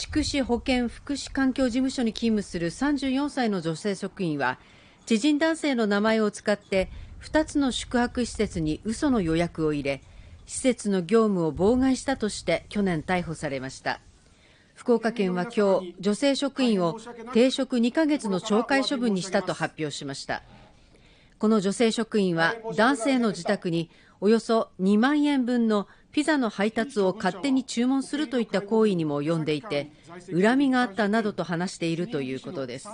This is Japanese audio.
筑紫保健福祉環境事務所に勤務する34歳の女性職員は知人男性の名前を使って2つの宿泊施設に嘘の予約を入れ施設の業務を妨害したとして去年逮捕されました福岡県は今日女性職員を停職2ヶ月の懲戒処分にしたと発表しましたこの女性職員は男性の自宅におよそ2万円分のピザの配達を勝手に注文するといった行為にも及んでいて恨みがあったなどと話しているということです。